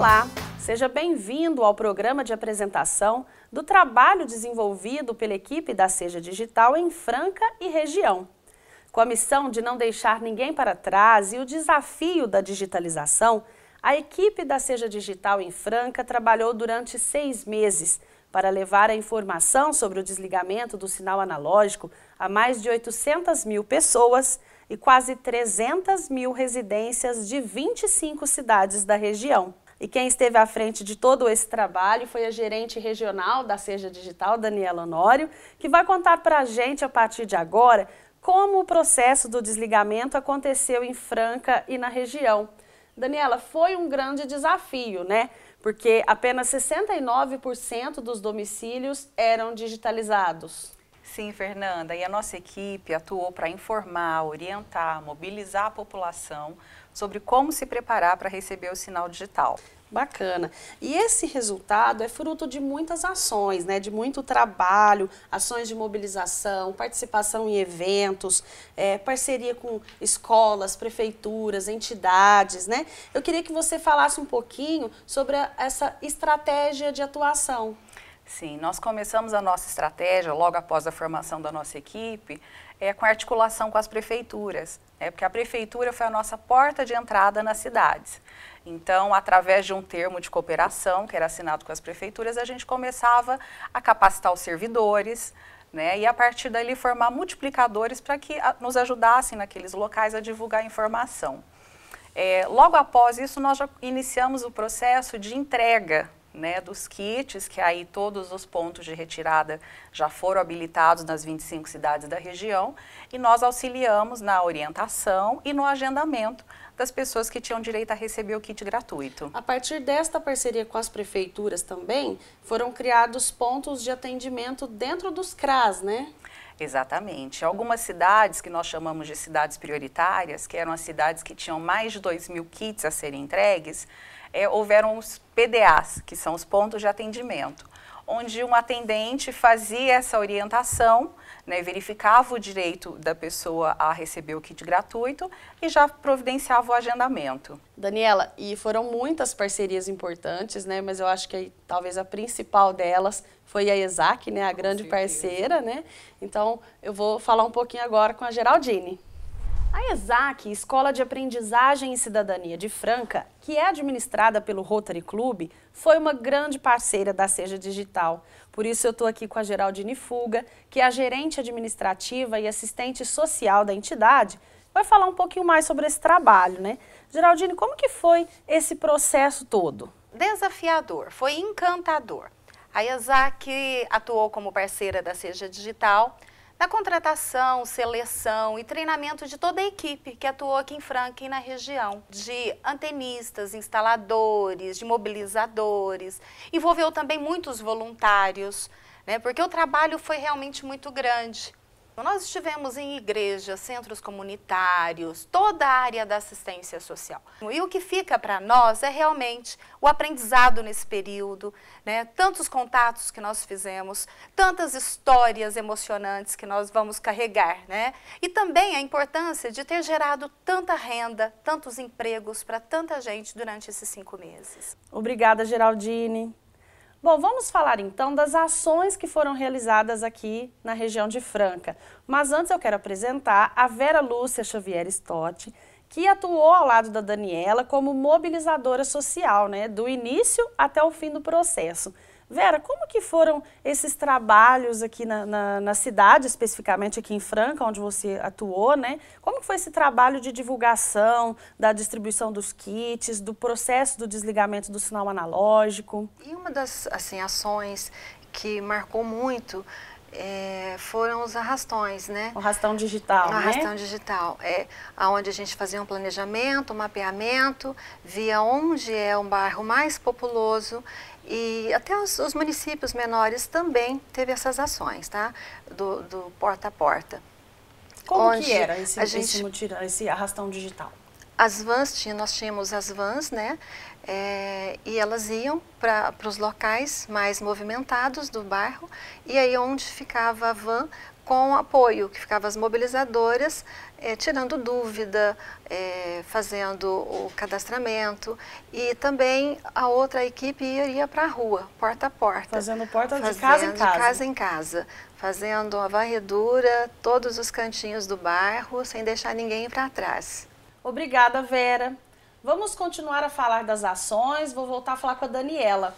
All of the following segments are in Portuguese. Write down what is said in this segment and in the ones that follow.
Olá, seja bem-vindo ao programa de apresentação do trabalho desenvolvido pela equipe da Seja Digital em Franca e região. Com a missão de não deixar ninguém para trás e o desafio da digitalização, a equipe da Seja Digital em Franca trabalhou durante seis meses para levar a informação sobre o desligamento do sinal analógico a mais de 800 mil pessoas e quase 300 mil residências de 25 cidades da região. E quem esteve à frente de todo esse trabalho foi a gerente regional da Seja Digital, Daniela Honório, que vai contar para a gente a partir de agora como o processo do desligamento aconteceu em Franca e na região. Daniela, foi um grande desafio, né? Porque apenas 69% dos domicílios eram digitalizados. Sim, Fernanda, e a nossa equipe atuou para informar, orientar, mobilizar a população sobre como se preparar para receber o sinal digital. Bacana. E esse resultado é fruto de muitas ações, né? De muito trabalho, ações de mobilização, participação em eventos, é, parceria com escolas, prefeituras, entidades, né? Eu queria que você falasse um pouquinho sobre essa estratégia de atuação. Sim, nós começamos a nossa estratégia logo após a formação da nossa equipe, é com articulação com as prefeituras, né? porque a prefeitura foi a nossa porta de entrada nas cidades. Então, através de um termo de cooperação que era assinado com as prefeituras, a gente começava a capacitar os servidores, né? E a partir dali formar multiplicadores para que a, nos ajudassem naqueles locais a divulgar a informação. É, logo após isso, nós já iniciamos o processo de entrega né, dos kits, que aí todos os pontos de retirada já foram habilitados nas 25 cidades da região, e nós auxiliamos na orientação e no agendamento das pessoas que tinham direito a receber o kit gratuito. A partir desta parceria com as prefeituras também, foram criados pontos de atendimento dentro dos CRAS, né? Exatamente. Algumas cidades que nós chamamos de cidades prioritárias, que eram as cidades que tinham mais de 2 mil kits a serem entregues, é, houveram os PDAs, que são os pontos de atendimento onde um atendente fazia essa orientação, né, verificava o direito da pessoa a receber o kit gratuito e já providenciava o agendamento. Daniela, e foram muitas parcerias importantes, né, mas eu acho que talvez a principal delas foi a ESAC, né, a com grande certeza. parceira, né? Então, eu vou falar um pouquinho agora com a Geraldine. A ESAC, Escola de Aprendizagem e Cidadania de Franca, que é administrada pelo Rotary Club, foi uma grande parceira da Seja Digital. Por isso eu estou aqui com a Geraldine Fuga, que é a gerente administrativa e assistente social da entidade, vai falar um pouquinho mais sobre esse trabalho, né? Geraldine, como que foi esse processo todo? Desafiador, foi encantador. A ESAC atuou como parceira da Seja Digital, na contratação, seleção e treinamento de toda a equipe que atuou aqui em e na região, de antenistas, instaladores, de mobilizadores, envolveu também muitos voluntários, né, porque o trabalho foi realmente muito grande. Então, nós estivemos em igrejas, centros comunitários, toda a área da assistência social. E o que fica para nós é realmente o aprendizado nesse período, né? tantos contatos que nós fizemos, tantas histórias emocionantes que nós vamos carregar. Né? E também a importância de ter gerado tanta renda, tantos empregos para tanta gente durante esses cinco meses. Obrigada, Geraldine. Bom, vamos falar então das ações que foram realizadas aqui na região de Franca. Mas antes eu quero apresentar a Vera Lúcia Xavier Stott, que atuou ao lado da Daniela como mobilizadora social, né, do início até o fim do processo. Vera, como que foram esses trabalhos aqui na, na, na cidade, especificamente aqui em Franca, onde você atuou, né? Como foi esse trabalho de divulgação, da distribuição dos kits, do processo do desligamento do sinal analógico? E uma das assim, ações que marcou muito é, foram os arrastões, né? O arrastão digital, o né? arrastão né? digital, é aonde a gente fazia um planejamento, um mapeamento, via onde é um bairro mais populoso e até os, os, municípios menores também teve essas ações, tá? Do, do porta a porta. Como Onde que era esse, a gente, esse, mutirão, esse arrastão digital? As vans, tinha, nós tínhamos as vans, né? É, e elas iam para os locais mais movimentados do bairro e aí onde ficava a van com apoio, que ficavam as mobilizadoras é, tirando dúvida, é, fazendo o cadastramento e também a outra equipe iria para a rua, porta a porta. Fazendo porta fazendo de casa em casa. De casa em casa, fazendo a varredura, todos os cantinhos do bairro, sem deixar ninguém para trás. Obrigada, Vera. Vamos continuar a falar das ações, vou voltar a falar com a Daniela.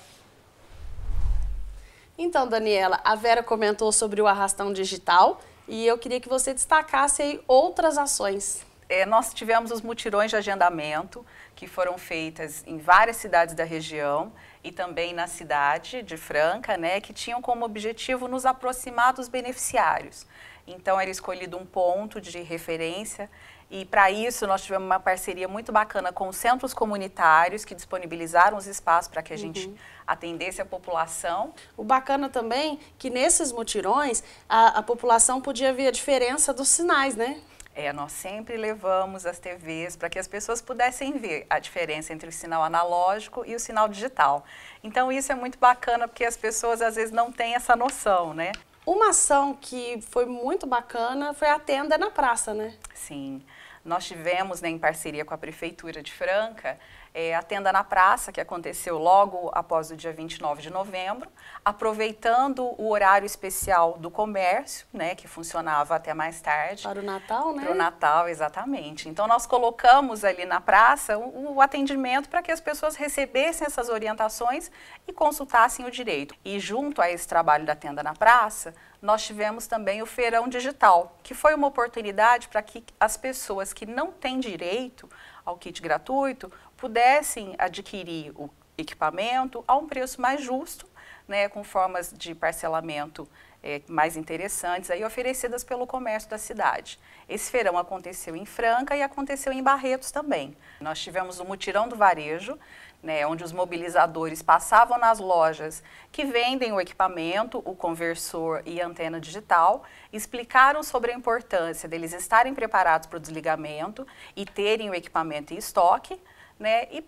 Então, Daniela, a Vera comentou sobre o arrastão digital e eu queria que você destacasse aí outras ações. É, nós tivemos os mutirões de agendamento que foram feitas em várias cidades da região e também na cidade de Franca, né, que tinham como objetivo nos aproximar dos beneficiários. Então era escolhido um ponto de referência e para isso nós tivemos uma parceria muito bacana com centros comunitários que disponibilizaram os espaços para que a uhum. gente atendesse a população. O bacana também que nesses mutirões a, a população podia ver a diferença dos sinais, né? É, nós sempre levamos as TVs para que as pessoas pudessem ver a diferença entre o sinal analógico e o sinal digital. Então isso é muito bacana porque as pessoas às vezes não têm essa noção, né? Uma ação que foi muito bacana foi a tenda na praça, né? Sim nós tivemos, né, em parceria com a Prefeitura de Franca, é, a tenda na praça, que aconteceu logo após o dia 29 de novembro, aproveitando o horário especial do comércio, né, que funcionava até mais tarde. Para o Natal, né? Para o Natal, exatamente. Então, nós colocamos ali na praça o, o atendimento para que as pessoas recebessem essas orientações e consultassem o direito. E junto a esse trabalho da tenda na praça, nós tivemos também o Feirão Digital, que foi uma oportunidade para que as pessoas que não têm direito ao kit gratuito pudessem adquirir o equipamento a um preço mais justo né, com formas de parcelamento é, mais interessantes aí oferecidas pelo comércio da cidade. Esse feirão aconteceu em Franca e aconteceu em Barretos também. Nós tivemos o mutirão do varejo, né, onde os mobilizadores passavam nas lojas que vendem o equipamento, o conversor e a antena digital, explicaram sobre a importância deles estarem preparados para o desligamento e terem o equipamento em estoque, né, e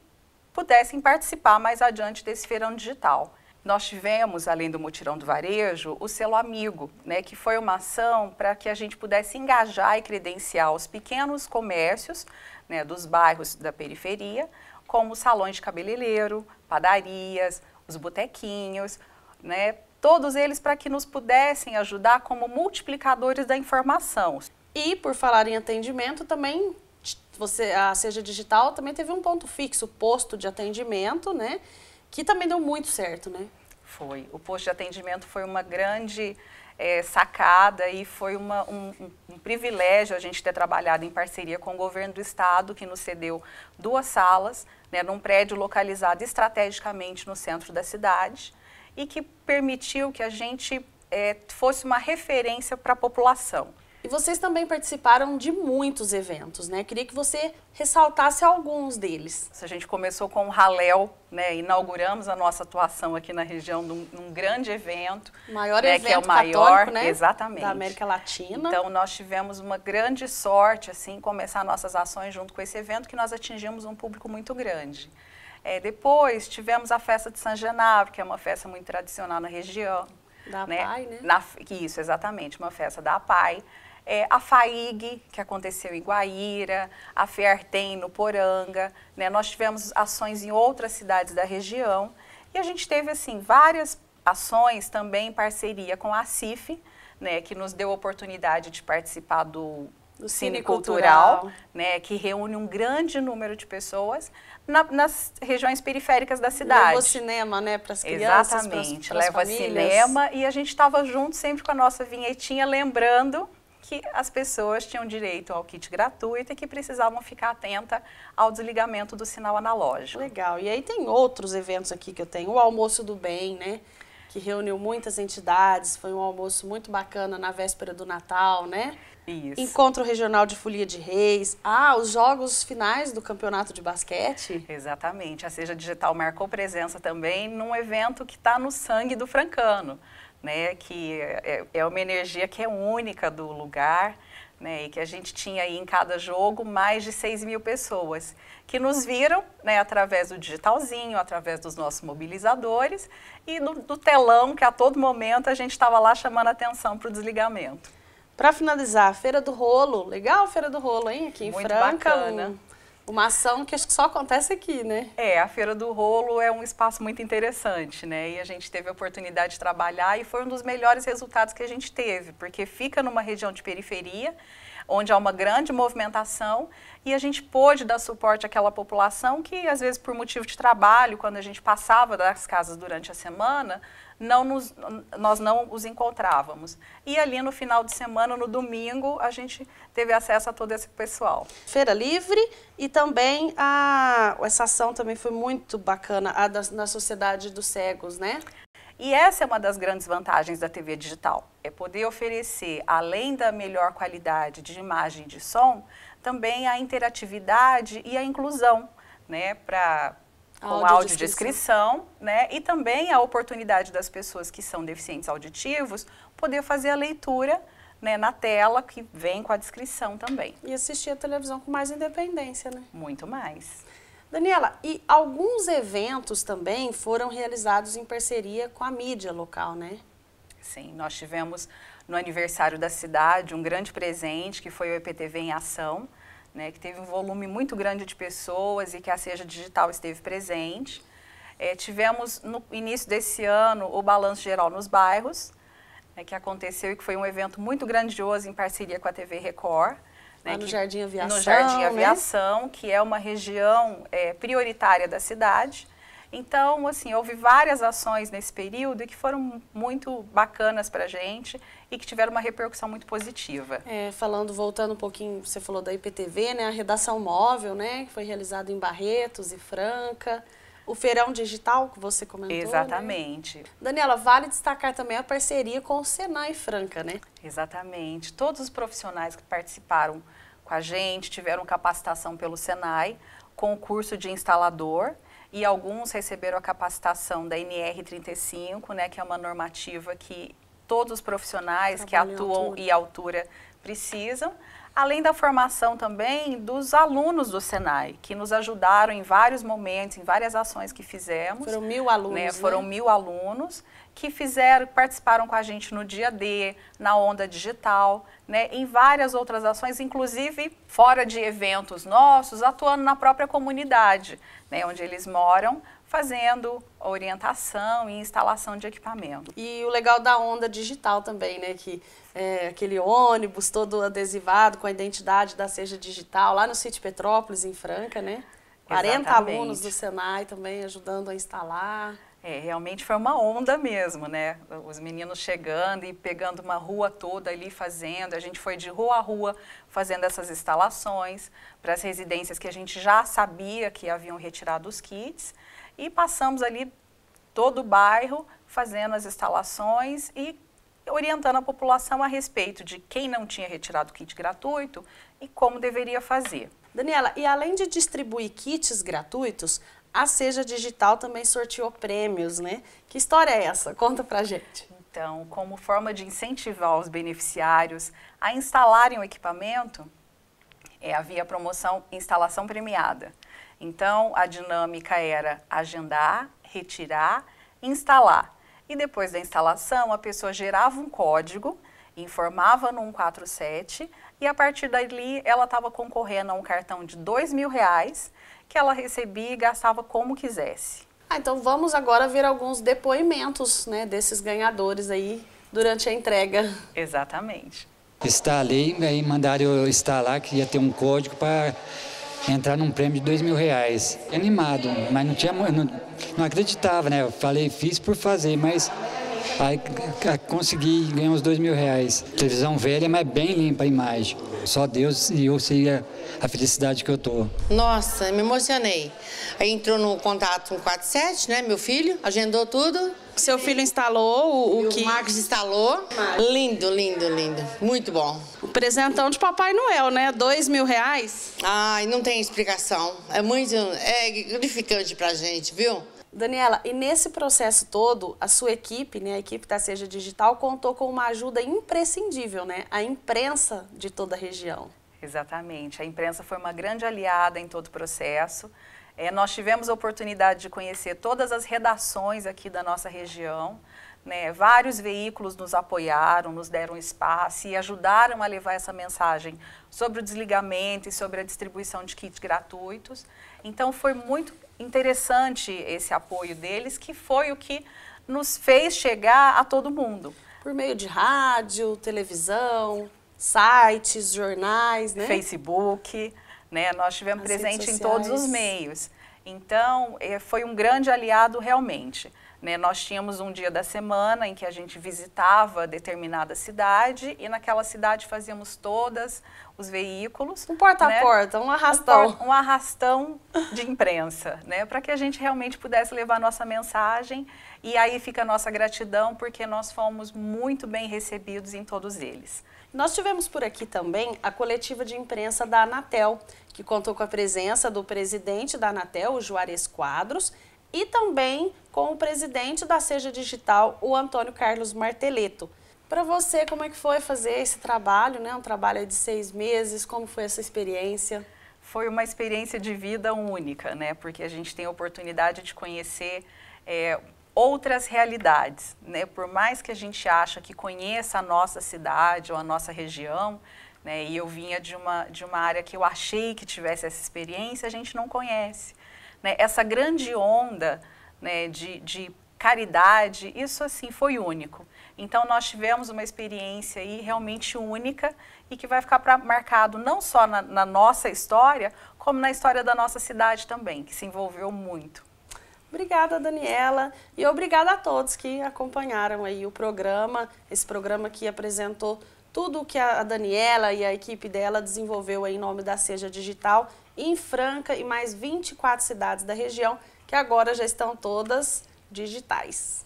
pudessem participar mais adiante desse feirão digital nós tivemos, além do mutirão do varejo, o selo amigo, né, que foi uma ação para que a gente pudesse engajar e credenciar os pequenos comércios né, dos bairros da periferia, como salões de cabeleireiro, padarias, os botequinhos, né, todos eles para que nos pudessem ajudar como multiplicadores da informação. E por falar em atendimento, também você, a Seja Digital também teve um ponto fixo, posto de atendimento, né? que também deu muito certo, né? Foi. O posto de atendimento foi uma grande é, sacada e foi uma, um, um, privilégio a gente ter trabalhado em parceria com o governo do estado, que nos cedeu duas salas, né, num prédio localizado estrategicamente no centro da cidade e que permitiu que a gente é, fosse uma referência para a população. E vocês também participaram de muitos eventos, né? Queria que você ressaltasse alguns deles. A gente começou com o Halel, né? Inauguramos a nossa atuação aqui na região num, num grande evento. O maior né? evento que é o maior, católico, né? Exatamente. Da América Latina. Então, nós tivemos uma grande sorte, assim, começar nossas ações junto com esse evento, que nós atingimos um público muito grande. É, depois, tivemos a festa de San Genaro, que é uma festa muito tradicional na região. Da né? PAI, né? Na, isso, exatamente, uma festa da PAI é, a FAIG, que aconteceu em Guaíra, a FEARTEM no Poranga, né? nós tivemos ações em outras cidades da região e a gente teve assim várias ações também em parceria com a CIF, né? que nos deu a oportunidade de participar do do cine cultural, cultural, né, que reúne um grande número de pessoas na, nas regiões periféricas da cidade. Leva cinema, né, para as crianças, Exatamente, pras, pras leva famílias. cinema e a gente estava junto sempre com a nossa vinhetinha, lembrando que as pessoas tinham direito ao kit gratuito e que precisavam ficar atenta ao desligamento do sinal analógico. Legal. E aí tem outros eventos aqui que eu tenho, o almoço do bem, né? Que reuniu muitas entidades, foi um almoço muito bacana na véspera do Natal, né? Isso. Encontro regional de Folia de Reis. Ah, os jogos finais do campeonato de basquete. Exatamente. A Seja Digital marcou presença também num evento que está no sangue do francano né, que é, é uma energia que é única do lugar, né, e que a gente tinha aí em cada jogo mais de 6 mil pessoas que nos viram né, através do digitalzinho, através dos nossos mobilizadores e do, do telão que a todo momento a gente estava lá chamando atenção para o desligamento. Para finalizar, Feira do Rolo, legal Feira do Rolo, hein, aqui em Muito Franca. Bacana uma ação que acho que só acontece aqui, né? É, a Feira do Rolo é um espaço muito interessante, né? E a gente teve a oportunidade de trabalhar e foi um dos melhores resultados que a gente teve, porque fica numa região de periferia, onde há uma grande movimentação e a gente pôde dar suporte àquela população que, às vezes, por motivo de trabalho, quando a gente passava das casas durante a semana, não nos, nós não os encontrávamos. E ali no final de semana, no domingo, a gente teve acesso a todo esse pessoal. Feira Livre e também a, essa ação também foi muito bacana, a da, na Sociedade dos Cegos, né? E essa é uma das grandes vantagens da TV digital, é poder oferecer, além da melhor qualidade de imagem e de som, também a interatividade e a inclusão, né, para com audiodescrição, né? E também a oportunidade das pessoas que são deficientes auditivos poder fazer a leitura né, na tela que vem com a descrição também. E assistir a televisão com mais independência, né? Muito mais. Daniela, e alguns eventos também foram realizados em parceria com a mídia local, né? Sim, nós tivemos no aniversário da cidade um grande presente que foi o EPTV em Ação, né, que teve um volume muito grande de pessoas e que a Seja Digital esteve presente. É, tivemos no início desse ano o Balanço Geral nos Bairros, né, que aconteceu e que foi um evento muito grandioso em parceria com a TV Record né, no que, Jardim Aviação. No Jardim Aviação, né? que é uma região é, prioritária da cidade. Então, assim, houve várias ações nesse período que foram muito bacanas para a gente e que tiveram uma repercussão muito positiva. É, falando, voltando um pouquinho, você falou da IPTV, né? A redação móvel, né? Que foi realizada em Barretos e Franca o feirão digital que você comentou. Né? Exatamente. Né? Daniela, vale destacar também a parceria com o Senai Franca, né? Exatamente. Todos os profissionais que participaram com a gente tiveram capacitação pelo Senai, com o curso de instalador e alguns receberam a capacitação da NR35, né, que é uma normativa que todos os profissionais que atuam e altura precisam, além da formação também dos alunos do Senai, que nos ajudaram em vários momentos, em várias ações que fizemos. Foram mil né, alunos. Né? Foram né? mil alunos que fizeram, participaram com a gente no dia D, na onda digital, né? em várias outras ações, inclusive fora de eventos nossos, atuando na própria comunidade, né? onde eles moram, fazendo orientação e instalação de equipamento. E o legal da onda digital também, né? Que é, aquele ônibus todo adesivado com a identidade da Seja Digital, lá no Sítio Petrópolis, em Franca, né? 40 Exatamente. alunos do Senai também ajudando a instalar. É, realmente foi uma onda mesmo, né? Os meninos chegando e pegando uma rua toda ali fazendo. A gente foi de rua a rua fazendo essas instalações para as residências que a gente já sabia que haviam retirado os kits e passamos ali todo o bairro fazendo as instalações e orientando a população a respeito de quem não tinha retirado o kit gratuito e como deveria fazer. Daniela, e além de distribuir kits gratuitos, a Seja Digital também sorteou prêmios, né? Que história é essa? Conta pra gente. Então, como forma de incentivar os beneficiários a instalarem o equipamento, é, havia a promoção Instalação Premiada. Então, a dinâmica era agendar, retirar, instalar. E depois da instalação, a pessoa gerava um código, informava no 147 e a partir dali ela estava concorrendo a um cartão de dois mil reais que ela recebia e gastava como quisesse. Ah, então vamos agora ver alguns depoimentos né, desses ganhadores aí durante a entrega. Exatamente. Instalei, aí mandaram eu instalar que ia ter um código para entrar num prêmio de dois mil reais. Animado, mas não tinha, não, não acreditava, né? Eu falei, fiz por fazer, mas Aí consegui ganhar uns dois mil reais. Televisão velha, mas bem limpa a imagem. Só Deus e eu sei a, a felicidade que eu tô. Nossa, me emocionei. Aí entrou no contato com 47 né, meu filho, agendou tudo. Seu filho instalou o, o que? O Marcos instalou. Lindo, lindo, lindo. Muito bom. O Presentão de Papai Noel, né? Dois mil reais. Ai, não tem explicação. É muito... É gratificante pra gente, viu? Daniela, e nesse processo todo, a sua equipe, né, a equipe da Seja Digital, contou com uma ajuda imprescindível, né? A imprensa de toda a região. Exatamente. A imprensa foi uma grande aliada em todo o processo. É, nós tivemos a oportunidade de conhecer todas as redações aqui da nossa região. Né? Vários veículos nos apoiaram, nos deram espaço e ajudaram a levar essa mensagem sobre o desligamento e sobre a distribuição de kits gratuitos. Então, foi muito interessante esse apoio deles, que foi o que nos fez chegar a todo mundo. Por meio de rádio, televisão, sites, jornais, né? Facebook. Né? Nós tivemos As presente em todos os meios. Então, eh, foi um grande aliado realmente. Né? Nós tínhamos um dia da semana em que a gente visitava determinada cidade e naquela cidade fazíamos todas os veículos. Um porta a né? porta, um arrastão. Um, um arrastão de imprensa, né? Para que a gente realmente pudesse levar nossa mensagem e aí fica a nossa gratidão porque nós fomos muito bem recebidos em todos eles. Nós tivemos por aqui também a coletiva de imprensa da Anatel, que contou com a presença do presidente da Anatel, o Juarez Quadros, e também com o presidente da Seja Digital, o Antônio Carlos Marteleto. Para você, como é que foi fazer esse trabalho, né? Um trabalho de seis meses, como foi essa experiência? Foi uma experiência de vida única, né? Porque a gente tem a oportunidade de conhecer é, outras realidades, né? Por mais que a gente acha que conheça a nossa cidade ou a nossa região, né? E eu vinha de uma de uma área que eu achei que tivesse essa experiência, a gente não conhece né, essa grande onda né, de, de caridade, isso assim foi único. Então nós tivemos uma experiência aí realmente única e que vai ficar pra, marcado não só na, na nossa história, como na história da nossa cidade também, que se envolveu muito. Obrigada, Daniela, e obrigada a todos que acompanharam aí o programa, esse programa que apresentou tudo o que a Daniela e a equipe dela desenvolveu aí em nome da Seja Digital em Franca e mais 24 cidades da região, que agora já estão todas digitais.